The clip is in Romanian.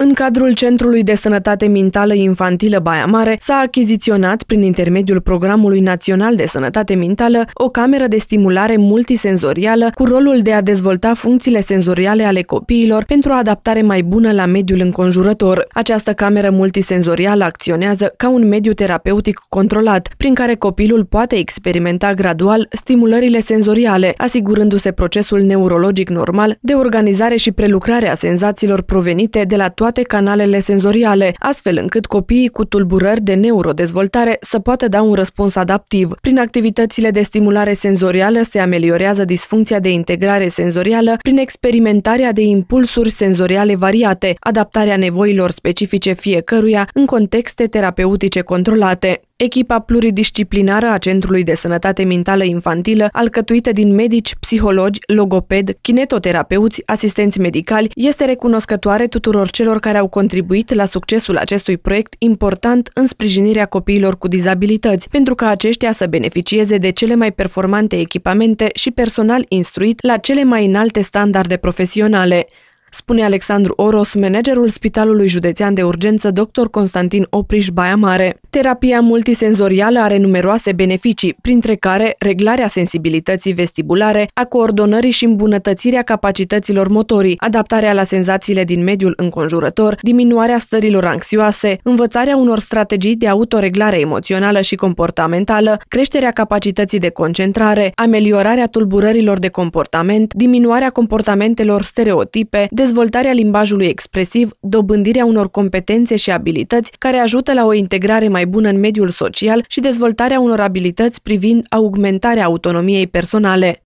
În cadrul Centrului de Sănătate Mentală Infantilă Baia Mare s-a achiziționat prin intermediul Programului Național de Sănătate Mentală o cameră de stimulare multisenzorială cu rolul de a dezvolta funcțiile senzoriale ale copiilor pentru o adaptare mai bună la mediul înconjurător. Această cameră multisenzorială acționează ca un mediu terapeutic controlat, prin care copilul poate experimenta gradual stimulările senzoriale, asigurându-se procesul neurologic normal de organizare și prelucrare a senzațiilor provenite de la toate toate canalele senzoriale, astfel încât copiii cu tulburări de neurodezvoltare să poată da un răspuns adaptiv. Prin activitățile de stimulare senzorială se ameliorează disfuncția de integrare senzorială prin experimentarea de impulsuri senzoriale variate, adaptarea nevoilor specifice fiecăruia în contexte terapeutice controlate. Echipa pluridisciplinară a Centrului de Sănătate Mentală Infantilă, alcătuită din medici, psihologi, logoped, kinetoterapeuți, asistenți medicali, este recunoscătoare tuturor celor care au contribuit la succesul acestui proiect important în sprijinirea copiilor cu dizabilități, pentru ca aceștia să beneficieze de cele mai performante echipamente și personal instruit la cele mai înalte standarde profesionale spune Alexandru Oros, managerul Spitalului Județean de Urgență Dr. Constantin Opriș Baia Mare. Terapia multisenzorială are numeroase beneficii, printre care reglarea sensibilității vestibulare, a coordonării și îmbunătățirea capacităților motorii, adaptarea la senzațiile din mediul înconjurător, diminuarea stărilor anxioase, învățarea unor strategii de autoreglare emoțională și comportamentală, creșterea capacității de concentrare, ameliorarea tulburărilor de comportament, diminuarea comportamentelor stereotipe, dezvoltarea limbajului expresiv, dobândirea unor competențe și abilități care ajută la o integrare mai bună în mediul social și dezvoltarea unor abilități privind augmentarea autonomiei personale.